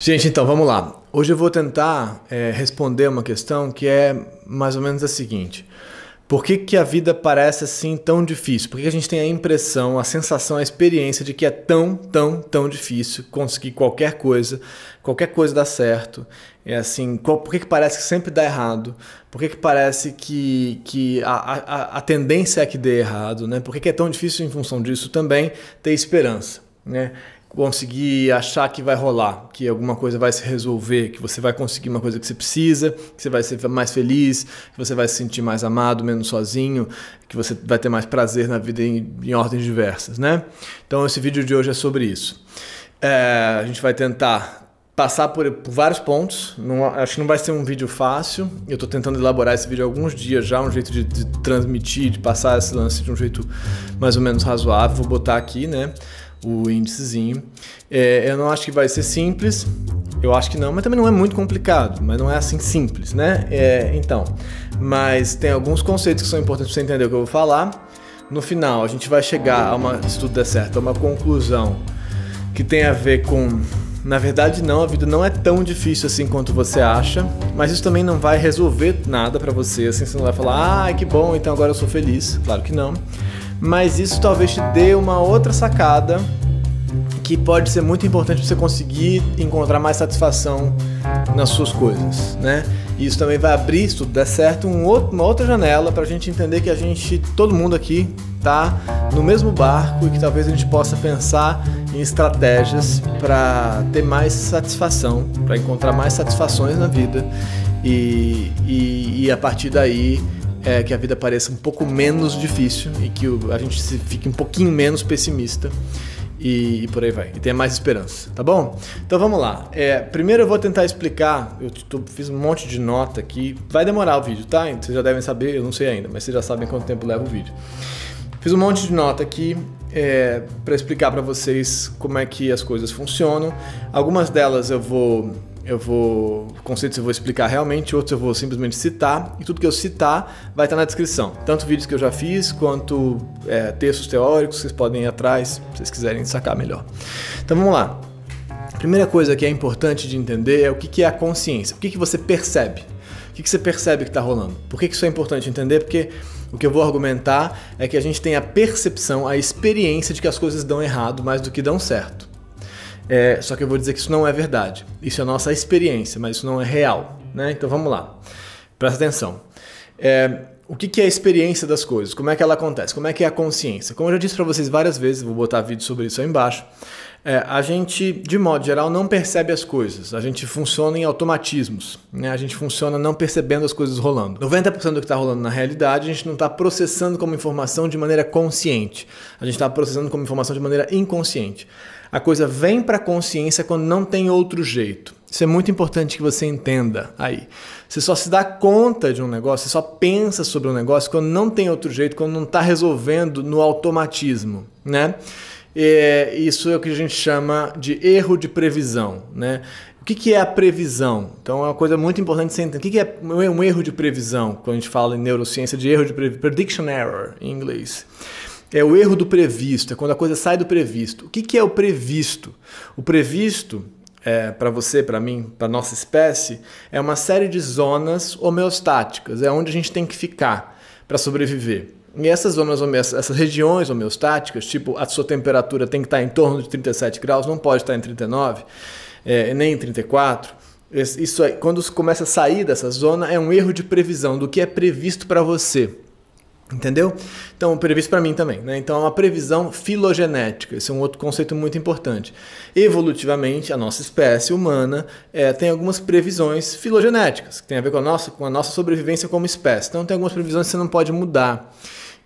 Gente, então vamos lá. Hoje eu vou tentar é, responder uma questão que é mais ou menos a seguinte: Por que, que a vida parece assim tão difícil? Por que a gente tem a impressão, a sensação, a experiência de que é tão, tão, tão difícil conseguir qualquer coisa, qualquer coisa dá certo? É assim, qual, por que, que parece que sempre dá errado? Por que, que parece que, que a, a, a tendência é que dê errado? Né? Por que, que é tão difícil, em função disso também, ter esperança? Né? conseguir achar que vai rolar, que alguma coisa vai se resolver, que você vai conseguir uma coisa que você precisa, que você vai ser mais feliz, que você vai se sentir mais amado, menos sozinho, que você vai ter mais prazer na vida em, em ordens diversas, né? Então esse vídeo de hoje é sobre isso. É, a gente vai tentar passar por, por vários pontos. Não, acho que não vai ser um vídeo fácil. Eu estou tentando elaborar esse vídeo há alguns dias já, um jeito de, de, transmitir, de passar esse lance de um jeito mais ou menos razoável. Vou botar aqui, né? o índicezinho. É, eu não acho que vai ser simples, eu acho que não, mas também não é muito complicado, mas não é assim simples, né? É, então, mas tem alguns conceitos que são importantes para você entender o que eu vou falar. No final, a gente vai chegar a uma, se tudo der certo, a uma conclusão que tem a ver com. Na verdade, não, a vida não é tão difícil assim quanto você acha, mas isso também não vai resolver nada para você, assim, você não vai falar, ah, que bom, então agora eu sou feliz. Claro que não mas isso talvez te dê uma outra sacada que pode ser muito importante para você conseguir encontrar mais satisfação nas suas coisas, né? E isso também vai abrir, se tudo der certo, um outro, uma outra janela para a gente entender que a gente, todo mundo aqui, tá no mesmo barco e que talvez a gente possa pensar em estratégias para ter mais satisfação, para encontrar mais satisfações na vida e, e, e a partir daí é, que a vida pareça um pouco menos difícil e que o, a gente fique um pouquinho menos pessimista e, e, por aí vai. E tenha mais esperança, tá bom? Então vamos lá. É, primeiro eu vou tentar explicar. Eu tô, fiz um monte de nota aqui. Vai demorar o vídeo, tá? Vocês já devem saber, eu não sei ainda, mas vocês já sabem quanto tempo leva o vídeo. Fiz um monte de nota aqui é, para explicar para vocês como é que as coisas funcionam. Algumas delas eu vou eu vou. Conceitos eu vou explicar realmente, outros eu vou simplesmente citar, e tudo que eu citar vai estar na descrição. Tanto vídeos que eu já fiz, quanto é, textos teóricos, vocês podem ir atrás, se vocês quiserem sacar melhor. Então vamos lá. A primeira coisa que é importante de entender é o que é a consciência, o que você percebe. O que você percebe que está rolando? Por que isso é importante entender? Porque o que eu vou argumentar é que a gente tem a percepção, a experiência de que as coisas dão errado mais do que dão certo. É, só que eu vou dizer que isso não é verdade. Isso é nossa experiência, mas isso não é real. Né? Então vamos lá. Presta atenção. É, o que, que, é a experiência das coisas? Como é que ela acontece? Como é que é a consciência? Como eu já disse para vocês várias vezes, vou botar vídeo sobre isso aí embaixo. É, a gente, de modo geral, não percebe as coisas. A gente funciona em automatismos. Né? A gente funciona não percebendo as coisas rolando. 90% do que está rolando na realidade, a gente não está processando como informação de maneira consciente. A gente está processando como informação de maneira inconsciente. A coisa vem para a consciência quando não tem outro jeito. Isso é muito importante que você entenda aí. Você só se dá conta de um negócio, você só pensa sobre um negócio quando não tem outro jeito, quando não está resolvendo no automatismo, né? É, isso é o que a gente chama de erro de previsão, né? O que, que é a previsão? Então é uma coisa muito importante você entender. O que, que é um erro de previsão? Quando a gente fala em neurociência de erro de previsão, prediction error em inglês. É o erro do previsto, é quando a coisa sai do previsto. O que, que é o previsto? O previsto, é, para você, para mim, para nossa espécie, é uma série de zonas homeostáticas, é onde a gente tem que ficar para sobreviver. E essas zonas, essas regiões homeostáticas, tipo a sua temperatura tem que estar tá em torno de 37 graus, não pode estar tá em 39, é, nem em 34. Isso é, quando começa a sair dessa zona, é um erro de previsão do que é previsto para você. Entendeu? Então, previsto para mim também. Né? Então, é uma previsão filogenética. Esse é um outro conceito muito importante. Evolutivamente, a nossa espécie humana é, tem algumas previsões filogenéticas, que tem a ver com a, nossa, com a nossa sobrevivência como espécie. Então, tem algumas previsões que você não pode mudar.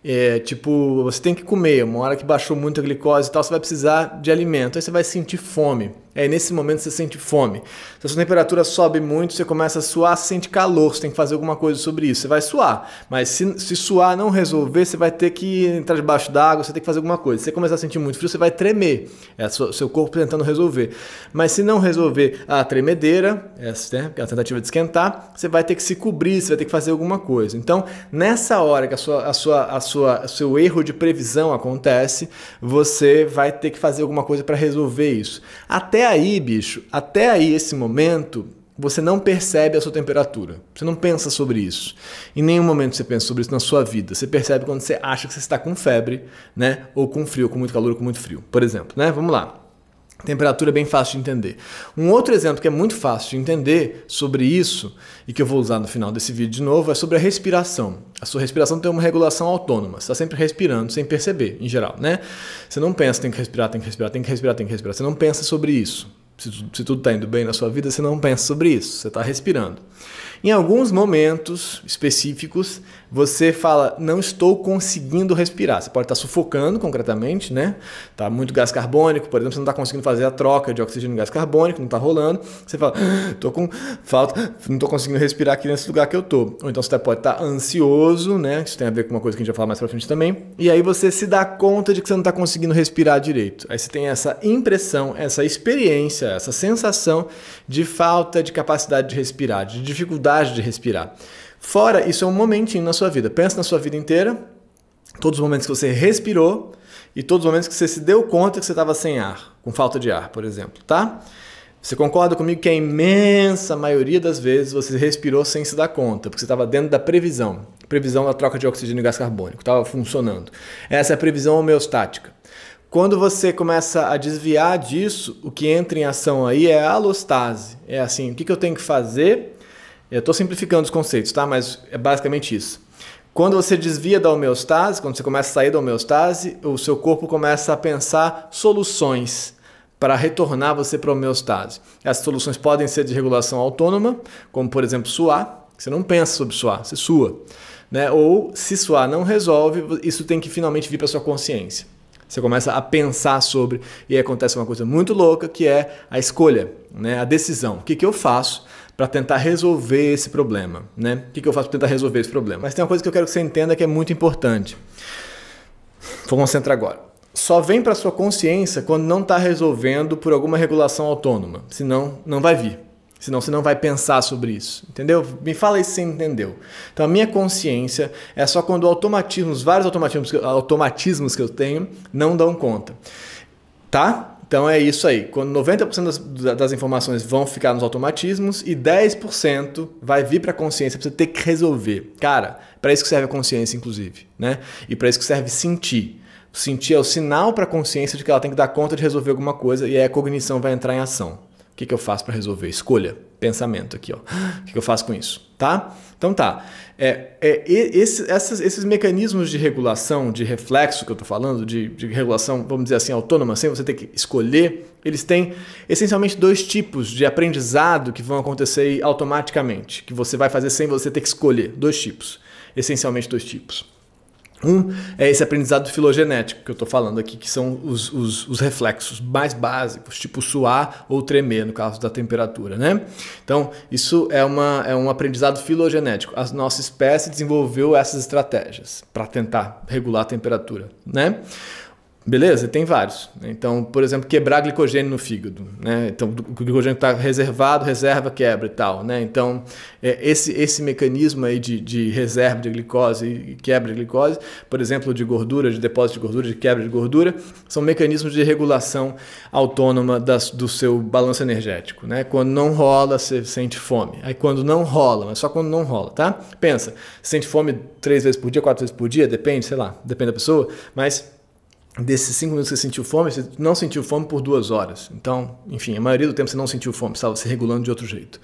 É, tipo, você tem que comer. Uma hora que baixou muito a glicose e tal, você vai precisar de alimento. Aí você vai sentir fome. É nesse momento que você sente fome. Se a sua temperatura sobe muito, você começa a suar, você sente calor, você tem que fazer alguma coisa sobre isso. Você vai suar, mas se, se suar não resolver, você vai ter que entrar debaixo d'água, você tem que fazer alguma coisa. Se você começar a sentir muito frio, você vai tremer. É o seu corpo tentando resolver. Mas se não resolver a tremedeira, essa, é, né, a tentativa de esquentar, você vai ter que se cobrir, você vai ter que fazer alguma coisa. Então, nessa hora que a sua, a sua, a sua, seu erro de previsão acontece, você vai ter que fazer alguma coisa para resolver isso. Até até aí, bicho, até aí esse momento, você não percebe a sua temperatura. Você não pensa sobre isso. Em nenhum momento você pensa sobre isso na sua vida. Você percebe quando você acha que você está com febre, né? Ou com frio, ou com muito calor, ou com muito frio. Por exemplo, né? Vamos lá. Temperatura é bem fácil de entender. Um outro exemplo que é muito fácil de entender sobre isso, e que eu vou usar no final desse vídeo de novo, é sobre a respiração. A sua respiração tem uma regulação autônoma. Você está sempre respirando sem perceber, em geral, né? Você não pensa, tem que respirar, tem que respirar, tem que respirar, tem que respirar. Você não pensa sobre isso. Se, se tudo está indo bem na sua vida, você não pensa sobre isso, você está respirando. Em alguns momentos específicos, você fala, não estou conseguindo respirar. Você pode estar tá sufocando concretamente, né? Tá muito gás carbônico, por exemplo, você não está conseguindo fazer a troca de oxigênio e gás carbônico, não está rolando. Você fala, estou ah, com falta, não estou conseguindo respirar aqui nesse lugar que eu estou. Ou então você pode estar tá ansioso, né? Isso tem a ver com uma coisa que a gente vai falar mais pra frente também. E aí você se dá conta de que você não está conseguindo respirar direito. Aí você tem essa impressão, essa experiência é essa? Sensação de falta de capacidade de respirar, de dificuldade de respirar. Fora, isso é um momentinho na sua vida. Pensa na sua vida inteira, todos os momentos que você respirou e todos os momentos que você se deu conta que você estava sem ar, com falta de ar, por exemplo, tá? Você concorda comigo que a imensa maioria das vezes você respirou sem se dar conta, porque você estava dentro da previsão. Previsão da troca de oxigênio e gás carbônico, estava funcionando. Essa é a previsão homeostática. Quando você começa a desviar disso, o que entra em ação aí é a alostase. É assim, o que, eu tenho que fazer? Eu estou simplificando os conceitos, tá? Mas é basicamente isso. Quando você desvia da homeostase, quando você começa a sair da homeostase, o seu corpo começa a pensar soluções para retornar você para a homeostase. Essas soluções podem ser de regulação autônoma, como por exemplo suar, você não pensa sobre suar, você sua. Né? Ou se suar não resolve, isso tem que finalmente vir para sua consciência. Você começa a pensar sobre e aí acontece uma coisa muito louca que é a escolha, né? a decisão. O que, que eu faço para tentar resolver esse problema? Né? O que, que eu faço para tentar resolver esse problema? Mas tem uma coisa que eu quero que você entenda que é muito importante. Vou concentrar agora só vem para sua consciência quando não está resolvendo por alguma regulação autônoma, senão não vai vir. Senão você não vai pensar sobre isso, entendeu? Me fala aí se você entendeu. Então a minha consciência é só quando automatismos, vários automatismos, automatismos que eu tenho, não dão conta. Tá? Então é isso aí. Quando 90% das, das, informações vão ficar nos automatismos e 10% vai vir para a consciência para você ter que resolver. Cara, para isso que serve a consciência, inclusive, né? E para isso que serve sentir. Sentir é o sinal para a consciência de que ela tem que dar conta de resolver alguma coisa e aí a cognição vai entrar em ação. O que, que eu faço para resolver? Escolha, pensamento aqui, ó. O que, que eu faço com isso? Tá? Então tá. É, é esse, essas, esses mecanismos de regulação, de reflexo que eu estou falando, de, de, regulação, vamos dizer assim, autônoma, sem você ter que escolher, eles têm essencialmente dois tipos de aprendizado que vão acontecer automaticamente, que você vai fazer sem você ter que escolher. Dois tipos. Essencialmente dois tipos. Um é esse aprendizado filogenético que eu estou falando aqui, que são os, os, os, reflexos mais básicos, tipo suar ou tremer, no caso da temperatura, né? Então, isso é, uma, é um aprendizado filogenético. A nossa espécie desenvolveu essas estratégias para tentar regular a temperatura, né? Beleza? Tem vários. Então, por exemplo, quebrar glicogênio no fígado. Né? Então, o glicogênio está reservado, reserva, quebra e tal. Né? Então, é, esse, esse mecanismo aí de, de reserva de glicose e quebra de glicose, por exemplo, de gordura, de depósito de gordura, de quebra de gordura, são mecanismos de regulação autônoma das, do seu balanço energético. Né? Quando não rola, você sente fome. Aí, quando não rola, mas só quando não rola, tá? Pensa, sente fome três vezes por dia, quatro vezes por dia, depende, sei lá, depende da pessoa, mas desses cinco minutos que você sentiu fome, você não sentiu fome por duas horas. Então, enfim, a maioria do tempo você não sentiu fome, estava se regulando de outro jeito.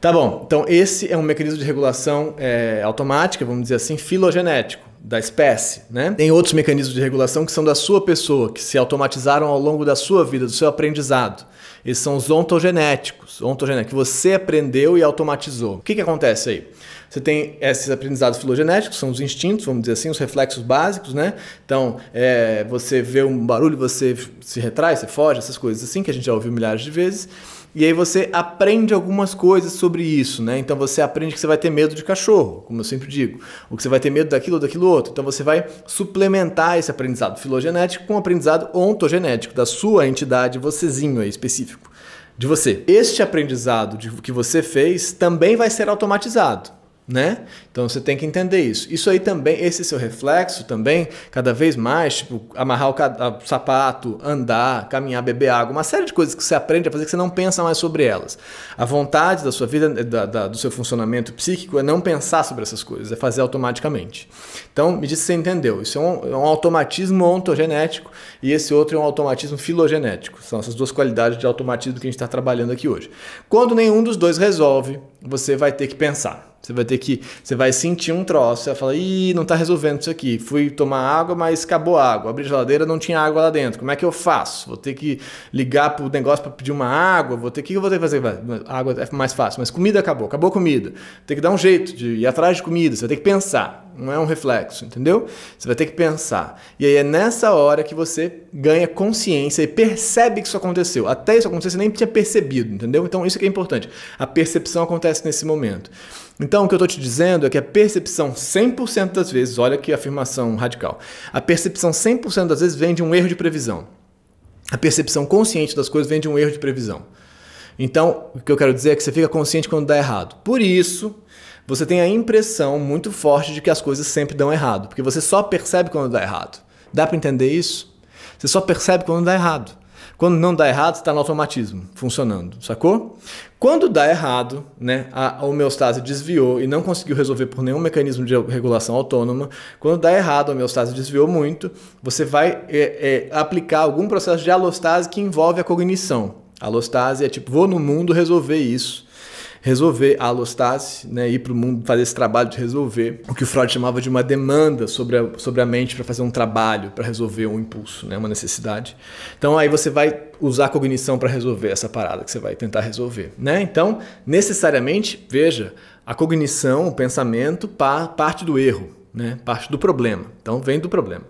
Tá bom, então esse é um mecanismo de regulação é, automática, vamos dizer assim, filogenético da espécie, né? Tem outros mecanismos de regulação que são da sua pessoa, que se automatizaram ao longo da sua vida, do seu aprendizado. Esses são os ontogenéticos, ontogenéticos, que você aprendeu e automatizou. O que, que acontece aí? Você tem esses aprendizados filogenéticos, são os instintos, vamos dizer assim, os reflexos básicos, né? Então, é, você vê um barulho, você se retrai, você foge, essas coisas assim, que a gente já ouviu milhares de vezes. E aí você aprende algumas coisas sobre isso, né? Então você aprende que você vai ter medo de cachorro, como eu sempre digo, ou que você vai ter medo daquilo, daquilo outro. Então você vai suplementar esse aprendizado filogenético com um aprendizado ontogenético da sua entidade, vocêzinho aí específico de você. Este aprendizado de que você fez também vai ser automatizado né? Então você tem que entender isso. Isso aí também, esse seu reflexo também, cada vez mais, tipo, amarrar o, sapato, andar, caminhar, beber água, uma série de coisas que você aprende a fazer que você não pensa mais sobre elas. A vontade da sua vida, da, da, do seu funcionamento psíquico é não pensar sobre essas coisas, é fazer automaticamente. Então, me diz se você entendeu. Isso é um, é um automatismo ontogenético e esse outro é um automatismo filogenético. São essas duas qualidades de automatismo que a gente está trabalhando aqui hoje. Quando nenhum dos dois resolve, você vai ter que pensar. Você vai ter que. Você vai sentir um troço. Você vai falar, ih, não tá resolvendo isso aqui. Fui tomar água, mas acabou a água. Abri a geladeira, não tinha água lá dentro. Como é que eu faço? Vou ter que ligar pro negócio para pedir uma água. Vou ter que. O que eu vou ter que fazer? Água é mais fácil, mas comida acabou. Acabou a comida. Tem que dar um jeito de ir atrás de comida. Você vai ter que pensar. Não é um reflexo, entendeu? Você vai ter que pensar. E aí é nessa hora que você ganha consciência e percebe que isso aconteceu. Até isso acontecer, você nem tinha percebido, entendeu? Então isso que é importante. A percepção acontece nesse momento. Então, o que eu estou te dizendo é que a percepção 100% das vezes, olha que afirmação radical, a percepção 100% das vezes vem de um erro de previsão. A percepção consciente das coisas vem de um erro de previsão. Então, o que eu quero dizer é que você fica consciente quando dá errado. Por isso, você tem a impressão muito forte de que as coisas sempre dão errado, porque você só percebe quando dá errado. Dá para entender isso? Você só percebe quando dá errado. Quando não dá errado, está no automatismo, funcionando, sacou? Quando dá errado, né, a homeostase desviou e não conseguiu resolver por nenhum mecanismo de regulação autônoma. Quando dá errado, a homeostase desviou muito, você vai é, é, aplicar algum processo de alostase que envolve a cognição. alostase é tipo, vou no mundo resolver isso resolver a alostase, né, ir para o mundo fazer esse trabalho de resolver o que o Freud chamava de uma demanda sobre a, sobre a mente para fazer um trabalho, para resolver um impulso, né, uma necessidade. Então aí você vai usar a cognição para resolver essa parada que você vai tentar resolver. Né? Então, necessariamente, veja, a cognição, o pensamento, parte do erro, né? parte do problema. Então, vem do problema.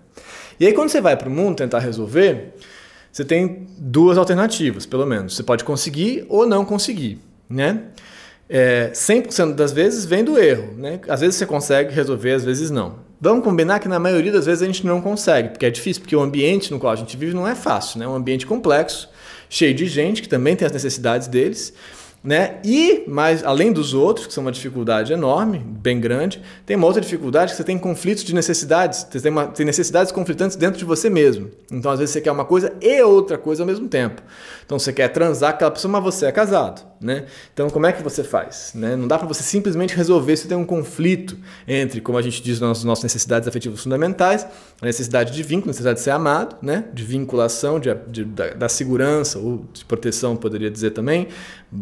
E aí, quando você vai para o mundo tentar resolver, você tem duas alternativas, pelo menos. Você pode conseguir ou não conseguir né? É, 100% das vezes vem do erro, né? Às vezes você consegue resolver, às vezes não. Vamos combinar que na maioria das vezes a gente não consegue, porque é difícil, porque o ambiente no qual a gente vive não é fácil, né? É um ambiente complexo, cheio de gente que também tem as necessidades deles, né? E mas além dos outros, que são uma dificuldade enorme, bem grande, tem uma outra dificuldade que você tem conflitos de necessidades, você tem, uma, tem necessidades conflitantes dentro de você mesmo. Então, às vezes você quer uma coisa e outra coisa ao mesmo tempo. Então você quer transar com aquela pessoa, mas você é casado, né? Então como é que você faz? Né? Não dá para você simplesmente resolver se tem um conflito entre, como a gente diz nas nossas necessidades afetivas fundamentais, a necessidade de vínculo, a necessidade de ser amado, né? De vinculação, de, de da, da, segurança ou de proteção, poderia dizer também,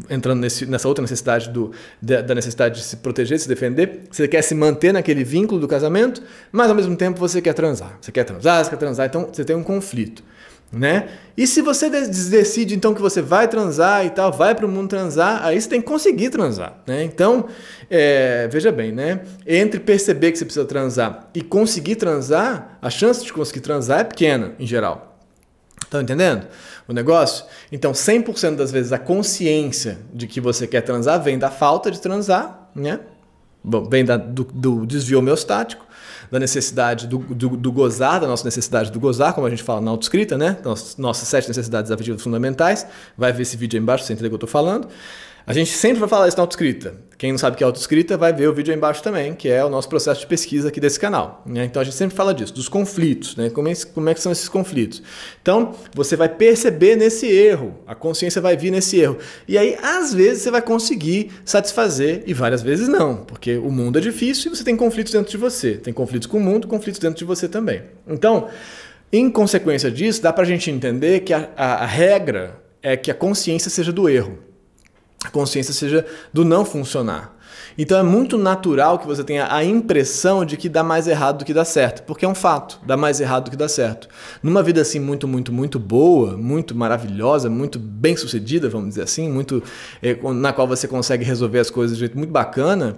entrando nesse, nessa outra necessidade do, da, da necessidade de se proteger, de se defender. Você quer se manter naquele vínculo do casamento, mas ao mesmo tempo você quer transar. Você quer transar, você quer transar, então você tem um conflito né? E se você decide então que você vai transar e tal, vai para o mundo transar, aí você tem que conseguir transar, né? Então, é, veja bem, né? Entre perceber que você precisa transar e conseguir transar, a chance de conseguir transar é pequena, em geral. Estão tá entendendo o negócio? Então, 100% das vezes a consciência de que você quer transar vem da falta de transar, né? Bom, vem da, do, do desvio homeostático da necessidade do, do, do, gozar, da nossa necessidade do gozar, como a gente fala na autoescrita, né? Nossas, nossas sete necessidades afetivas fundamentais. Vai ver esse vídeo aí embaixo, você entender o que eu estou falando. A gente sempre vai falar isso na autoescrita. Quem não sabe o que é autoescrita vai ver o vídeo aí embaixo também, que é o nosso processo de pesquisa aqui desse canal. Né? Então a gente sempre fala disso, dos conflitos, né? Como é, como é que são esses conflitos? Então você vai perceber nesse erro, a consciência vai vir nesse erro. E aí, às vezes, você vai conseguir satisfazer e várias vezes não, porque o mundo é difícil e você tem conflitos dentro de você. Tem conflitos com o mundo, conflitos dentro de você também. Então, em consequência disso, dá para a gente entender que a, a, a regra é que a consciência seja do erro a consciência seja do não funcionar. Então é muito natural que você tenha a impressão de que dá mais errado do que dá certo, porque é um fato, dá mais errado do que dá certo. Numa vida assim muito, muito, muito boa, muito maravilhosa, muito bem sucedida, vamos dizer assim, muito eh, na qual você consegue resolver as coisas de jeito muito bacana,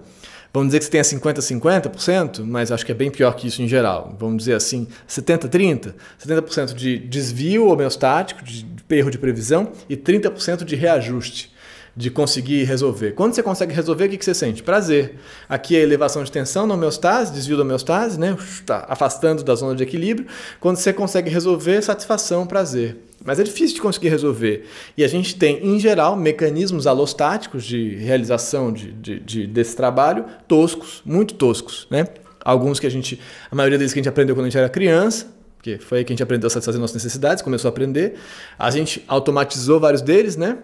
vamos dizer que você tenha 50%, 50%, mas acho que é bem pior que isso em geral. Vamos dizer assim, 70%, 30%. 70% de desvio homeostático, de erro de previsão, e 30% de reajuste de conseguir resolver. Quando você consegue resolver, o que, que você sente? Prazer. Aqui é elevação de tensão na homeostase, desvio da homeostase, né? Tá afastando da zona de equilíbrio. Quando você consegue resolver, satisfação, prazer. Mas é difícil de conseguir resolver. E a gente tem, em geral, mecanismos alostáticos de realização de, de, de desse trabalho toscos, muito toscos, né? Alguns que a gente, a maioria deles que a gente aprendeu quando a gente era criança, porque foi aí que a gente aprendeu a satisfazer nossas necessidades, começou a aprender. A gente automatizou vários deles, né?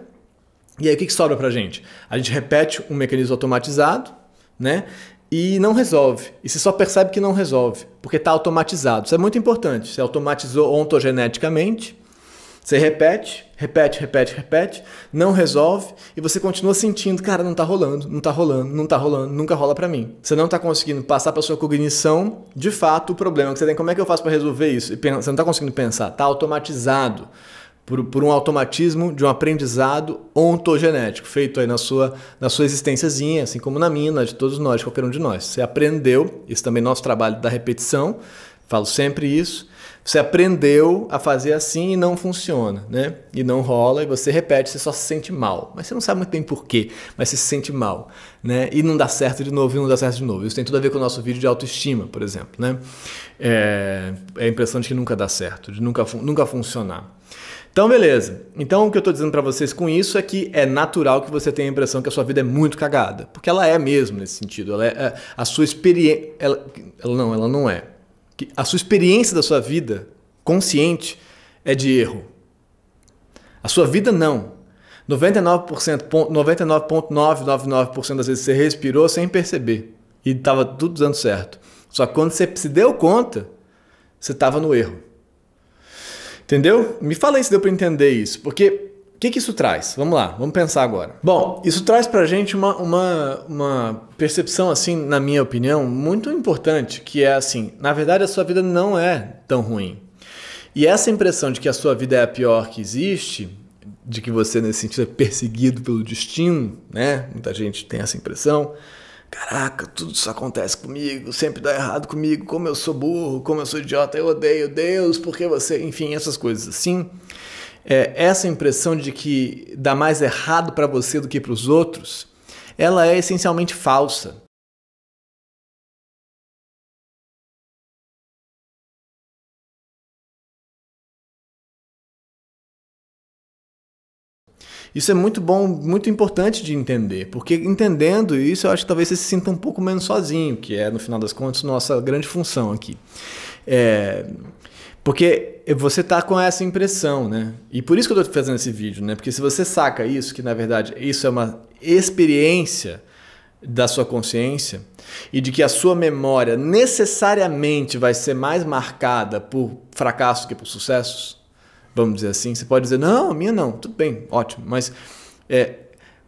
E aí o que, que sobra para a gente? A gente repete um mecanismo automatizado, né? E não resolve. E você só percebe que não resolve, porque está automatizado. Isso é muito importante. Você automatizou ontogeneticamente, você repete, repete, repete, repete, não resolve e você continua sentindo, cara, não está rolando, não está rolando, não está rolando, nunca rola para mim. Você não está conseguindo passar para sua cognição, de fato, o problema que você tem. Como é que eu faço para resolver isso? Você não está conseguindo pensar, está automatizado por, por um automatismo de um aprendizado ontogenético, feito aí na sua, na sua existênciazinha, assim como na minha, na de todos nós, de qualquer um de nós. Você aprendeu, isso também é nosso trabalho da repetição, falo sempre isso, você aprendeu a fazer assim e não funciona, né? E não rola e você repete, você só se sente mal. Mas você não sabe muito bem porquê, mas você se sente mal, né? E não dá certo de novo, e não dá certo de novo. Isso tem tudo a ver com o nosso vídeo de autoestima, por exemplo, né? É, é a impressão de que nunca dá certo, de nunca, nunca funcionar. Então, beleza. Então, o que eu estou dizendo para vocês com isso é que é natural que você tenha a impressão que a sua vida é muito cagada. Porque ela é mesmo nesse sentido. Ela é, é a sua experiência. Ela, não, ela não é. a sua experiência da sua vida consciente é de erro. A sua vida não. 99,999% das vezes você respirou sem perceber e estava tudo dando certo. Só que quando você se deu conta, você estava no erro. Entendeu? Me fala aí se deu para entender isso, porque o que, que, isso traz? Vamos lá, vamos pensar agora. Bom, isso traz para a gente uma, uma, uma percepção, assim, na minha opinião, muito importante, que é assim, na verdade a sua vida não é tão ruim. E essa impressão de que a sua vida é a pior que existe, de que você, nesse sentido, é perseguido pelo destino, né? Muita gente tem essa impressão Caraca, tudo isso acontece comigo, sempre dá errado comigo, como eu sou burro, como eu sou idiota, eu odeio Deus, porque você. Enfim, essas coisas assim. É, essa impressão de que dá mais errado para você do que para os outros, ela é essencialmente falsa. Isso é muito bom, muito importante de entender, porque entendendo isso, eu acho que talvez você se sinta um pouco menos sozinho, que é, no final das contas, nossa grande função aqui. É, porque você está com essa impressão, né? E por isso que eu estou fazendo esse vídeo, né? Porque se você saca isso, que na verdade isso é uma experiência da sua consciência e de que a sua memória necessariamente vai ser mais marcada por fracassos que por sucessos, vamos dizer assim. Você pode dizer, não, a minha não, tudo bem, ótimo. Mas é,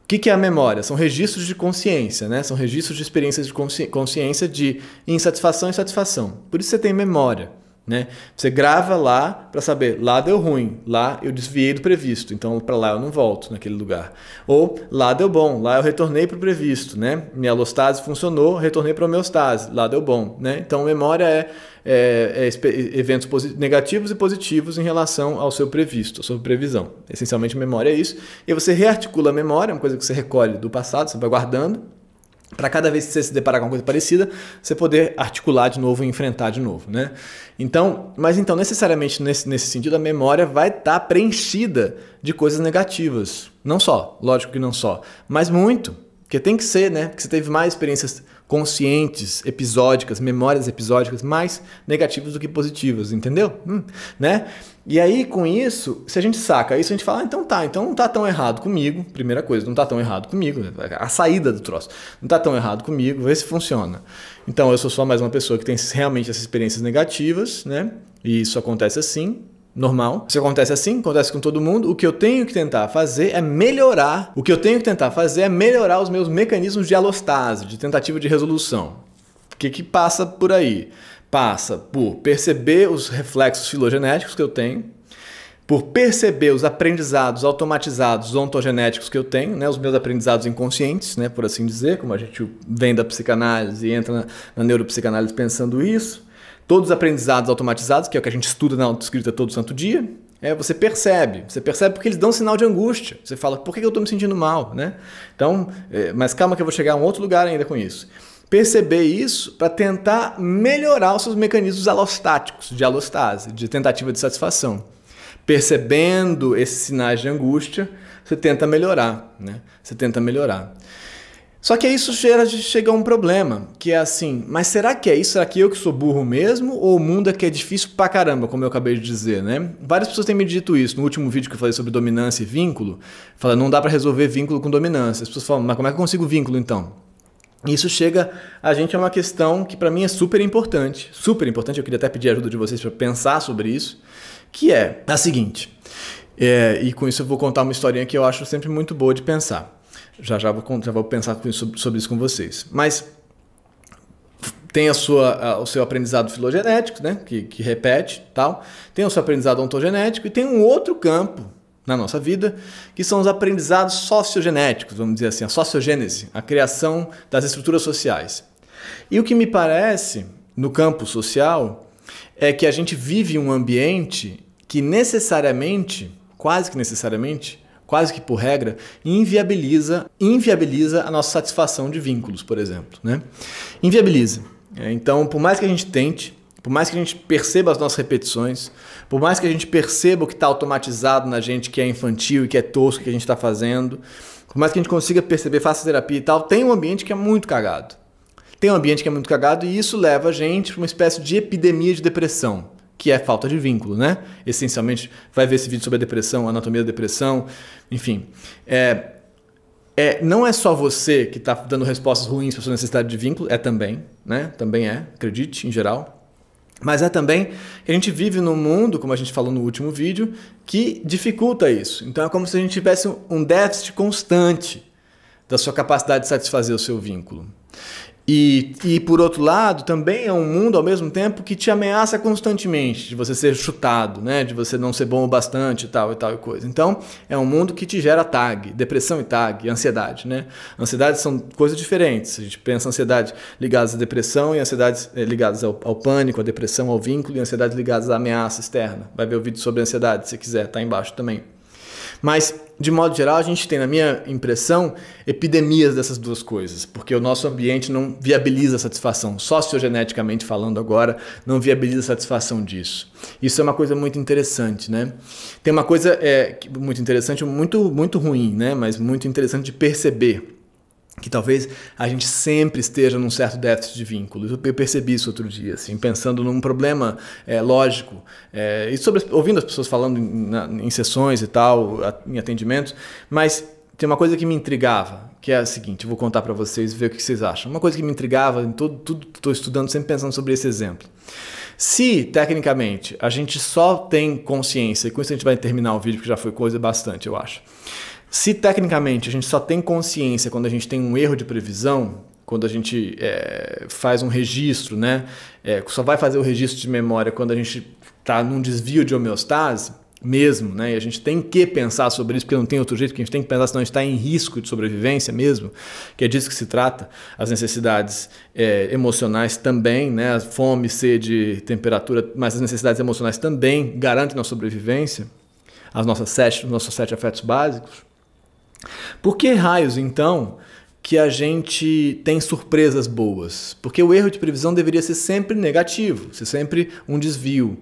o que, é a memória? São registros de consciência, né? São registros de experiências de consciência de insatisfação e satisfação. Por isso você tem memória. Né? Você grava lá para saber, lá deu ruim, lá eu desviei do previsto, então para lá eu não volto naquele lugar. Ou lá deu bom, lá eu retornei para o previsto, né? Minha alostase funcionou, retornei para a homeostase, lá deu bom, né? Então memória é, é, é eventos negativos e positivos em relação ao seu previsto, à sua previsão. Essencialmente memória é isso. E você rearticula a memória, uma coisa que você recolhe do passado, você vai guardando para cada vez que você se deparar com uma coisa parecida, você poder articular de novo e enfrentar de novo, né? Então, mas então necessariamente nesse, nesse sentido a memória vai estar tá preenchida de coisas negativas, não só, lógico que não só, mas muito, porque tem que ser, né? Porque você teve mais experiências conscientes, episódicas, memórias episódicas mais negativas do que positivas, entendeu? Hum, né? E aí, com isso, se a gente saca isso, a gente fala, ah, então tá, então não tá tão errado comigo, primeira coisa, não tá tão errado comigo, a saída do troço, não tá tão errado comigo, vê se funciona. Então, eu sou só mais uma pessoa que tem realmente essas experiências negativas, né? E isso acontece assim, normal. Isso acontece assim, acontece com todo mundo. O que eu tenho que tentar fazer é melhorar. O que eu tenho que tentar fazer é melhorar os meus mecanismos de alostase, de tentativa de resolução. O que, que passa por aí? Passa por perceber os reflexos filogenéticos que eu tenho, por perceber os aprendizados automatizados ontogenéticos que eu tenho, né, os meus aprendizados inconscientes, né, por assim dizer, como a gente vem da psicanálise e entra na, na neuropsicanálise pensando isso, Todos os aprendizados automatizados, que é o que a gente estuda na autoescrita todo santo dia, é, você percebe, você percebe porque eles dão sinal de angústia. Você fala, por que eu estou me sentindo mal? Né? Então, é, mas calma que eu vou chegar a um outro lugar ainda com isso. Perceber isso para tentar melhorar os seus mecanismos alostáticos, de alostase, de tentativa de satisfação. Percebendo esses sinais de angústia, você tenta melhorar, né? Você tenta melhorar. Só que isso gera, chega a um problema, que é assim, mas será que é isso? Será que eu que sou burro mesmo? Ou o mundo é que é difícil pra caramba, como eu acabei de dizer, né? Várias pessoas têm me dito isso. No último vídeo que eu falei sobre dominância e vínculo, fala, não dá para resolver vínculo com dominância. As pessoas falam, mas como é que eu consigo vínculo então? Isso chega a gente a uma questão que para mim é super importante, super importante. Eu queria até pedir a ajuda de vocês para pensar sobre isso, que é a seguinte. É, e com isso eu vou contar uma historinha que eu acho sempre muito boa de pensar. Já já vou, já vou pensar sobre, sobre isso com vocês. Mas tem a sua, a, o seu aprendizado filogenético, né? que, que repete tal, tem o seu aprendizado ontogenético e tem um outro campo na nossa vida, que são os aprendizados sociogenéticos, vamos dizer assim, a sociogênese, a criação das estruturas sociais. E o que me parece, no campo social, é que a gente vive um ambiente que necessariamente, quase que necessariamente, quase que por regra, inviabiliza, inviabiliza a nossa satisfação de vínculos, por exemplo. Né? Inviabiliza. É, então, por mais que a gente tente, por mais que a gente perceba as nossas repetições, por mais que a gente perceba o que está automatizado na gente, que é infantil e que é tosco que a gente está fazendo, por mais que a gente consiga perceber, faça terapia e tal, tem um ambiente que é muito cagado. Tem um ambiente que é muito cagado e isso leva a gente para uma espécie de epidemia de depressão que é falta de vínculo, né? Essencialmente, vai ver esse vídeo sobre a depressão, a anatomia da depressão, enfim. É, é, não é só você que está dando respostas ruins para sua necessidade de vínculo, é também, né? Também é, acredite, em geral. Mas é também, a gente vive num mundo, como a gente falou no último vídeo, que dificulta isso. Então é como se a gente tivesse um déficit constante da sua capacidade de satisfazer o seu vínculo. E, e por outro lado, também é um mundo ao mesmo tempo que te ameaça constantemente de você ser chutado, né? De você não ser bom o bastante e tal e tal e coisa. Então, é um mundo que te gera tag, depressão e tag, ansiedade, né? Ansiedades são coisas diferentes. A gente pensa ansiedade ligadas à depressão e ansiedades eh, ligadas ao, ao pânico, à depressão, ao vínculo e ansiedades ligadas à ameaça externa. Vai ver o vídeo sobre ansiedade se quiser, tá embaixo também. Mas de modo geral, a gente tem, na minha impressão, epidemias dessas duas coisas, porque o nosso ambiente não viabiliza a satisfação, sociogeneticamente falando agora, não viabiliza a satisfação disso. Isso é uma coisa muito interessante, né? Tem uma coisa é, muito interessante, muito, muito ruim, né? Mas muito interessante de perceber que talvez a gente sempre esteja num certo déficit de vínculo. Eu percebi isso outro dia, assim, pensando num problema é, lógico. É, e sobre, ouvindo as pessoas falando em, na, em sessões e tal, a, em atendimentos, mas tem uma coisa que me intrigava, que é a seguinte, vou contar para vocês e ver o que vocês acham. Uma coisa que me intrigava, em tudo estou estudando, sempre pensando sobre esse exemplo. Se, tecnicamente, a gente só tem consciência, e com isso a gente vai terminar o vídeo, que já foi coisa bastante, eu acho. Se tecnicamente a gente só tem consciência quando a gente tem um erro de previsão, quando a gente é, faz um registro, né? É, só vai fazer o registro de memória quando a gente está num desvio de homeostase mesmo, né? E a gente tem que pensar sobre isso, porque não tem outro jeito que a gente tem que pensar, senão a gente está em risco de sobrevivência mesmo, que é disso que se trata, as necessidades é, emocionais também, né? Fome, sede, temperatura, mas as necessidades emocionais também garantem nossa sobrevivência, as nossas sete, os nossos sete afetos básicos. Por que raios, então, que a gente tem surpresas boas? Porque o erro de previsão deveria ser sempre negativo, ser sempre um desvio.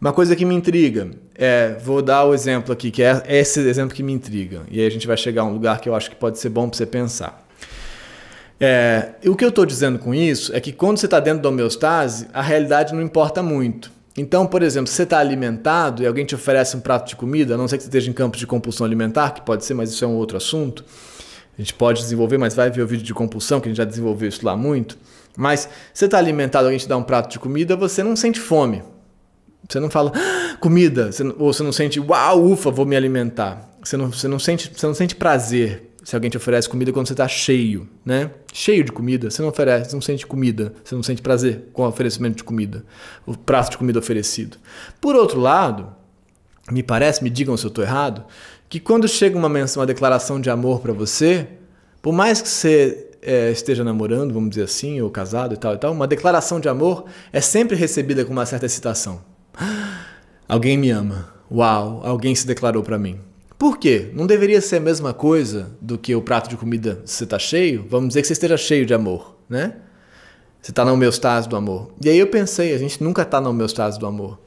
Uma coisa que me intriga, é, vou dar o exemplo aqui, que é esse exemplo que me intriga. E aí a gente vai chegar a um lugar que eu acho que pode ser bom para você pensar. É, o que eu estou dizendo com isso é que quando você está dentro da homeostase, a realidade não importa muito. Então, por exemplo, você está alimentado e alguém te oferece um prato de comida, a não ser que você esteja em campos de compulsão alimentar, que pode ser, mas isso é um outro assunto. A gente pode desenvolver, mas vai ver o vídeo de compulsão, que a gente já desenvolveu isso lá muito. Mas você está alimentado, alguém te dá um prato de comida, você não sente fome. Você não fala ah, comida, você não, ou você não sente uau, ufa, vou me alimentar. Você não, você não, sente, você não sente prazer se alguém te oferece comida quando você está cheio, né? Cheio de comida, você não oferece, você não sente comida, você não sente prazer com o oferecimento de comida, o prato de comida oferecido. Por outro lado, me parece, me digam se eu estou errado, que quando chega uma menção, uma declaração de amor para você, por mais que você é, esteja namorando, vamos dizer assim, ou casado e tal e tal, uma declaração de amor é sempre recebida com uma certa excitação. Alguém me ama. Uau, alguém se declarou para mim. Por quê? Não deveria ser a mesma coisa do que o prato de comida se você está cheio? Vamos dizer que você esteja cheio de amor, né? Você está na homeostase do amor. E aí eu pensei, a gente nunca está na homeostase do amor.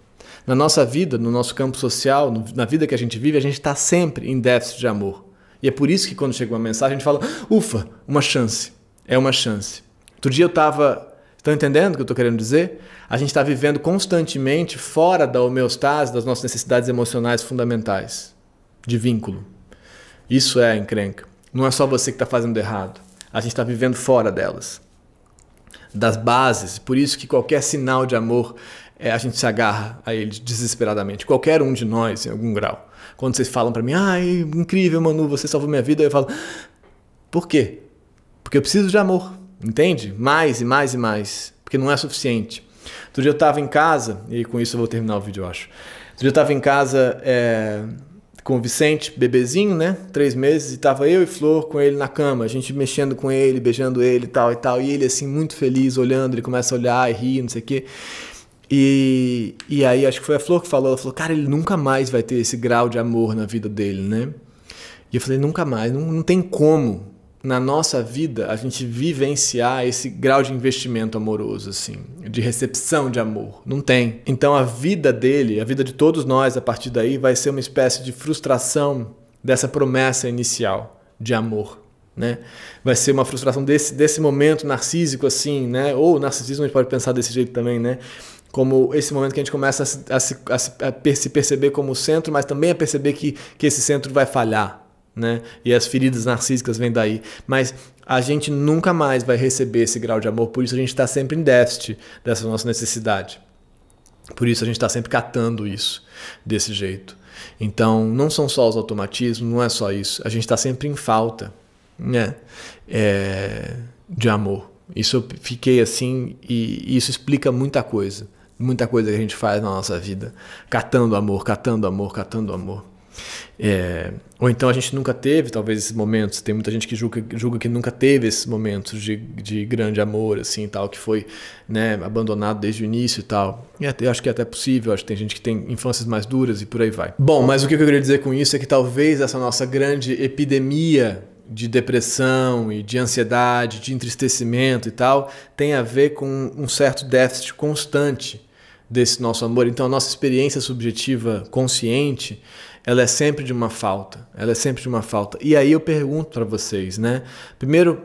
Na nossa vida, no nosso campo social, na vida que a gente vive, a gente está sempre em déficit de amor. E é por isso que quando chega uma mensagem a gente fala, ufa, uma chance. É uma chance. Outro dia eu estava. Estão entendendo o que eu estou querendo dizer? A gente está vivendo constantemente fora da homeostase das nossas necessidades emocionais fundamentais de vínculo. Isso é encrenca. Não é só você que está fazendo errado. A gente está vivendo fora delas, das bases. Por isso que qualquer sinal de amor, é, a gente se agarra a ele desesperadamente. Qualquer um de nós, em algum grau. Quando vocês falam para mim, ai, ah, incrível, Manu, você salvou minha vida, eu falo, por quê? Porque eu preciso de amor, entende? Mais e mais e mais, porque não é suficiente. Outro dia eu estava em casa, e com isso eu vou terminar o vídeo, eu acho. Outro dia eu estava em casa, é com o Vicente, bebezinho, né? Três meses, e tava eu e Flor com ele na cama, a gente mexendo com ele, beijando ele e tal e tal. E ele, assim, muito feliz, olhando, ele começa a olhar e rir, não sei o quê. E, e aí acho que foi a Flor que falou, ela falou, cara, ele nunca mais vai ter esse grau de amor na vida dele, né? E eu falei, nunca mais, não, não tem como na nossa vida a gente vivenciar esse grau de investimento amoroso, assim, de recepção de amor. Não tem. Então a vida dele, a vida de todos nós a partir daí, vai ser uma espécie de frustração dessa promessa inicial de amor. Né? Vai ser uma frustração desse, desse momento narcísico, assim, né? Ou narcisismo a gente pode pensar desse jeito também, né? como esse momento que a gente começa a se, a se, a se, perceber como o centro, mas também a perceber que, que esse centro vai falhar, né? E as feridas narcísicas vêm daí. Mas a gente nunca mais vai receber esse grau de amor, por isso a gente está sempre em déficit dessa nossa necessidade. Por isso a gente está sempre catando isso desse jeito. Então, não são só os automatismos, não é só isso. A gente está sempre em falta né? É, de amor. Isso eu fiquei assim, e isso explica muita coisa. Muita coisa que a gente faz na nossa vida. Catando amor, catando amor, catando amor. É, ou então a gente nunca teve, talvez, esses momentos. Tem muita gente que julga, julga que nunca teve esses momentos de, de grande amor, assim, tal, que foi né, abandonado desde o início e tal. E até, acho que é até possível, acho que tem gente que tem infâncias mais duras e por aí vai. Bom, mas o que eu queria dizer com isso é que talvez essa nossa grande epidemia de depressão e de ansiedade, de entristecimento e tal, tem a ver com um certo déficit constante desse nosso amor. Então, a nossa experiência subjetiva consciente ela é sempre de uma falta, ela é sempre de uma falta. E aí eu pergunto para vocês, né? Primeiro,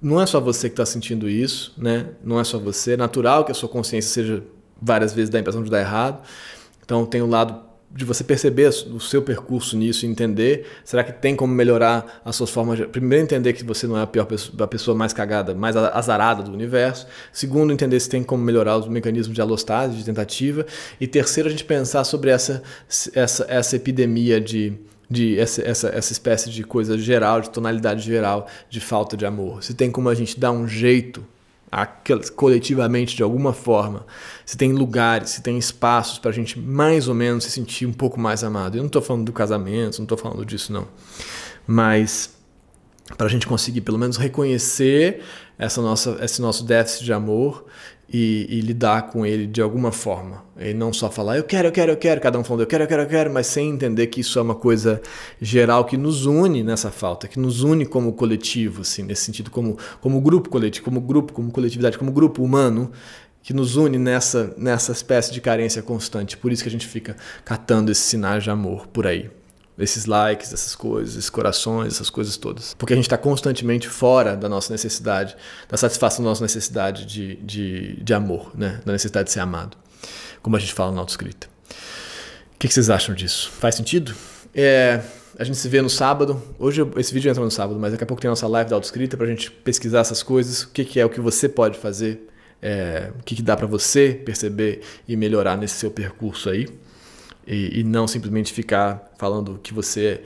não é só você que está sentindo isso, né? Não é só você. É natural que a sua consciência seja várias vezes da impressão de dar errado. Então tem o lado de você perceber o seu percurso nisso, entender, será que tem como melhorar as suas formas de... Primeiro, entender que você não é a pior pessoa, a pessoa mais cagada, mais azarada do universo. Segundo, entender se tem como melhorar os mecanismos de alostase, de tentativa. E terceiro, a gente pensar sobre essa, essa, essa epidemia de de essa, essa, essa espécie de coisa geral, de tonalidade geral, de falta de amor. Se tem como a gente dar um jeito coletivamente de alguma forma, se tem lugares, se tem espaços para a gente mais ou menos se sentir um pouco mais amado. Eu não estou falando do casamento, não estou falando disso não, mas para a gente conseguir pelo menos reconhecer essa nossa, esse nosso déficit de amor e, e, lidar com ele de alguma forma. E não só falar, eu quero, eu quero, eu quero, cada um falando, eu quero, eu quero, eu quero, mas sem entender que isso é uma coisa geral que nos une nessa falta, que nos une como coletivo, assim, nesse sentido, como, como grupo coletivo, como grupo, como coletividade, como grupo humano, que nos une nessa, nessa espécie de carência constante. Por isso que a gente fica catando esses sinais de amor por aí esses likes, essas coisas, esses corações, essas coisas todas. Porque a gente está constantemente fora da nossa necessidade, da satisfação da nossa necessidade de, de, de amor, né? da necessidade de ser amado, como a gente fala na autoescrita. O que, que vocês acham disso? Faz sentido? É, a gente se vê no sábado. Hoje esse vídeo entra no sábado, mas daqui a pouco tem a nossa live da autoescrita para a gente pesquisar essas coisas, o que, que é o que você pode fazer, é, o que, que dá para você perceber e melhorar nesse seu percurso aí e, e não simplesmente ficar falando que você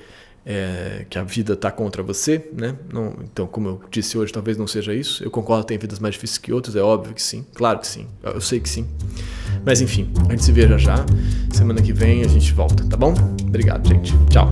é, que a vida está contra você, né? Não, então, como eu disse hoje, talvez não seja isso. Eu concordo tem vidas mais difíceis que outras, é óbvio que sim, claro que sim, eu sei que sim. Mas enfim, a gente se vê já já. Semana que vem a gente volta, tá bom? Obrigado, gente. Tchau.